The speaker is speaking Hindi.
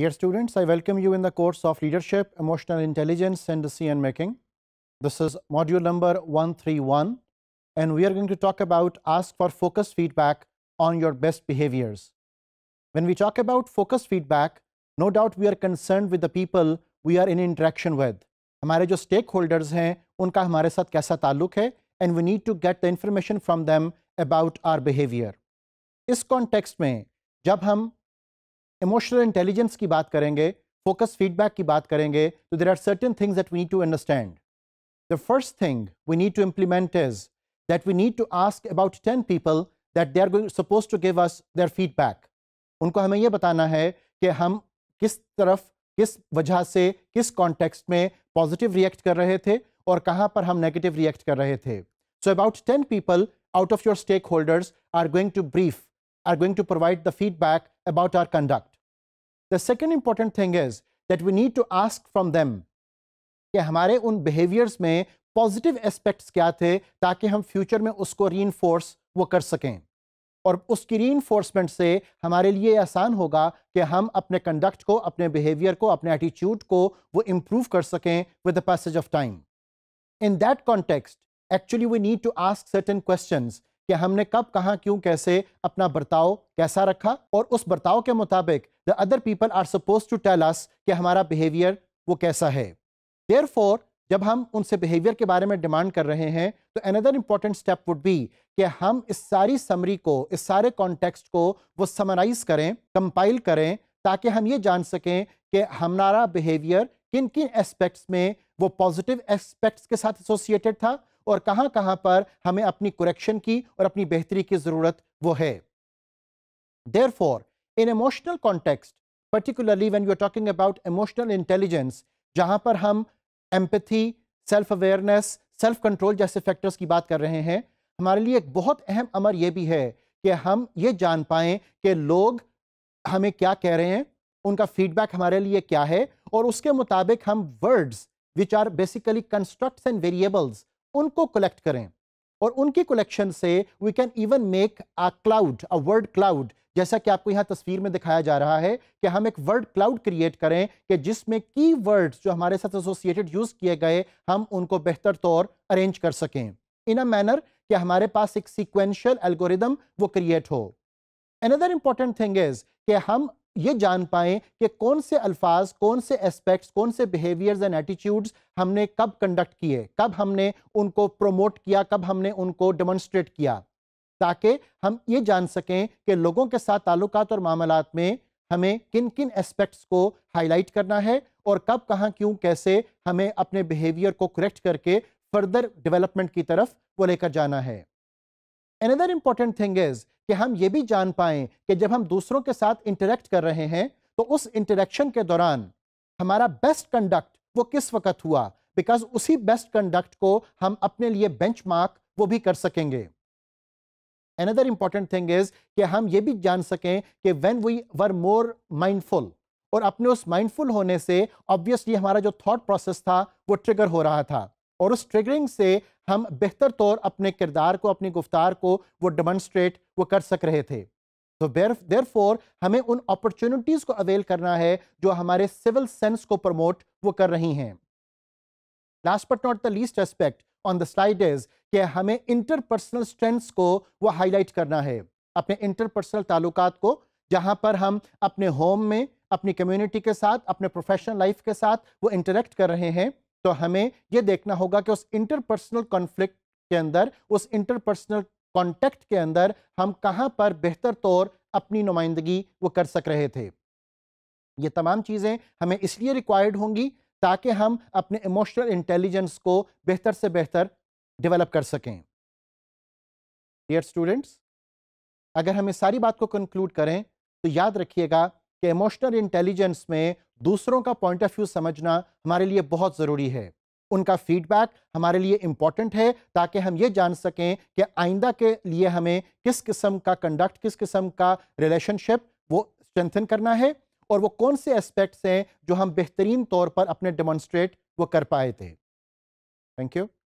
Dear students, I welcome you in the course of Leadership, Emotional Intelligence and Decision Making. This is module number 131 and we are going to talk about ask for focus feedback on your best behaviors. When we talk about focus feedback, no doubt we are concerned with the people we are in interaction with. हमारे जो स्टेक होल्डर्स हैं उनका हमारे साथ कैसा ताल्लुक है and we need to get this context, from them में जब हम इमोशनल इंटेलिजेंस की बात करेंगे फोकस फीडबैक की बात करेंगे तो there are certain things that we need to understand the first thing we need to implement is that we need to ask about ten people that they are suppose to give us their feedback उनको हमें यह बताना है कि हम किस तरफ किस वजह से किस कॉन्टेक्स्ट में पॉजिटिव रिएक्ट कर रहे थे और कहाँ पर हम नेगेटिव रिएक्ट कर रहे थे so about ten people out of your stakeholders are going to brief are going to provide the feedback about our conduct the second important thing is that we need to ask from them कि हमारे उन बिहेवियर्स में पॉजिटिव एस्पेक्ट्स क्या थे ताकि हम फ्यूचर में उसको री वो कर सकें और उसकी री से हमारे लिए आसान होगा कि हम अपने कंडक्ट को अपने बिहेवियर को अपने एटीट्यूड को वो इम्प्रूव कर सकें with the passage of time in that context actually we need to ask certain questions कि हमने कब कहाँ क्यों कैसे अपना बर्ताव कैसा रखा और उस बर्ताव के मुताबिक the other people are suppose to tell us कि हमारा बिहेवियर वो कैसा है देयर फोर जब हम उनसे बिहेवियर के बारे में डिमांड कर रहे हैं तो another important step would be कि हम इस सारी समरी को इस सारे कॉन्टेक्स्ट को वो समराइज करें कंपाइल करें ताकि हम ये जान सकें कि हमारा बिहेवियर किन किन एस्पेक्ट्स में वो पॉजिटिव एस्पेक्ट्स के साथ एसोसिएटेड था और कहां कहां पर हमें अपनी कुरेक्शन की और अपनी बेहतरी की ज़रूरत वो है therefore in emotional context particularly when you are talking about emotional intelligence जहां पर हम empathy self awareness self control जैसे फैक्टर्स की बात कर रहे हैं हमारे लिए एक बहुत अहम अमर यह भी है कि हम ये जान पाएं कि लोग हमें क्या कह रहे हैं उनका फीडबैक हमारे लिए क्या है और उसके मुताबिक हम words which are basically constructs and variables उनको कलेक्ट करें और उनकी कलेक्शन से we can even make a cloud a word cloud जैसा कि आपको यहाँ तस्वीर में दिखाया जा रहा है कि हम एक वर्ड क्लाउड क्रिएट करें कि जिसमें की वर्ड्स जो हमारे साथ एसोसिएटेड यूज़ किए गए हम उनको बेहतर तौर अरेंज कर सकें इन अ मैनर कि हमारे पास एक सीक्वेंशियल एल्गोरिदम वो क्रिएट हो अनदर इंपॉर्टेंट थिंग इज़ कि हम ये जान पाएं कि कौन से अल्फाज कौन से एस्पेक्ट्स कौन से बिहेवियर्स एंड एटीट्यूड्स हमने कब कंडक्ट किए कब हमने उनको प्रोमोट किया कब हमने उनको डेमोन्स्ट्रेट किया ताकि हम ये जान सकें कि लोगों के साथ ताल्लुक और मामला में हमें किन किन एस्पेक्ट्स को हाईलाइट करना है और कब कहाँ क्यों कैसे हमें अपने बिहेवियर को करेक्ट करके फर्दर डेवलपमेंट की तरफ वो लेकर जाना है एनदर इंपॉर्टेंट थिंग इज कि हम ये भी जान पाएं कि जब हम दूसरों के साथ इंटरेक्ट कर रहे हैं तो उस इंटरेक्शन के दौरान हमारा बेस्ट कंडक्ट वो किस वक्त हुआ बिकॉज उसी बेस्ट कंडक्ट को हम अपने लिए बेंच वो भी कर सकेंगे अनदर इंपॉर्टेंट थिंग इज कि हम ये भी जान सकें कि when we were more mindful और अपने उस माइंडफुल होने से ऑब्वियसली हमारा जो थॉट प्रोसेस था वो ट्रिगर हो रहा था और उस ट्रिगरिंग से हम बेहतर तौर अपने किरदार को अपनी गुफ्तार को वो डेमोन्स्ट्रेट वो कर सक रहे थे तो देर फोर हमें उन अपॉर्चुनिटीज़ को अवेल करना है जो हमारे सिविल सेंस को प्रमोट वो कर रही हैं last but not the least aspect on the slide is कि हमें इंटरपर्सनल स्ट्रेंथ्स को वो हाईलाइट करना है अपने इंटरपर्सनल ताल्लुकात को जहाँ पर हम अपने होम में अपनी कम्युनिटी के साथ अपने प्रोफेशनल लाइफ के साथ वो इंटरेक्ट कर रहे हैं तो हमें यह देखना होगा कि उस इंटरपर्सनल कॉन्फ्लिक्ट के अंदर उस इंटरपर्सनल कॉन्टेक्ट के अंदर हम कहां पर बेहतर तौर अपनी नुमाइंदगी वो कर सक रहे थे ये तमाम चीज़ें हमें इसलिए रिक्वायर्ड होंगी ताकि हम अपने इमोशनल इंटेलिजेंस को बेहतर से बेहतर डेवलप कर सकें डियर स्टूडेंट्स अगर हम इस सारी बात को कंक्लूड करें तो याद रखिएगा कि इमोशनल इंटेलिजेंस में दूसरों का पॉइंट ऑफ व्यू समझना हमारे लिए बहुत ज़रूरी है उनका फीडबैक हमारे लिए इम्पॉर्टेंट है ताकि हम ये जान सकें कि आइंदा के लिए हमें किस किस्म का कंडक्ट किस किस्म का रिलेशनशिप वो स्ट्रेंथन करना है और वो कौन से एस्पेक्ट्स हैं जो हम बेहतरीन तौर पर अपने डेमोन्स्ट्रेट वो कर पाए थे थैंक यू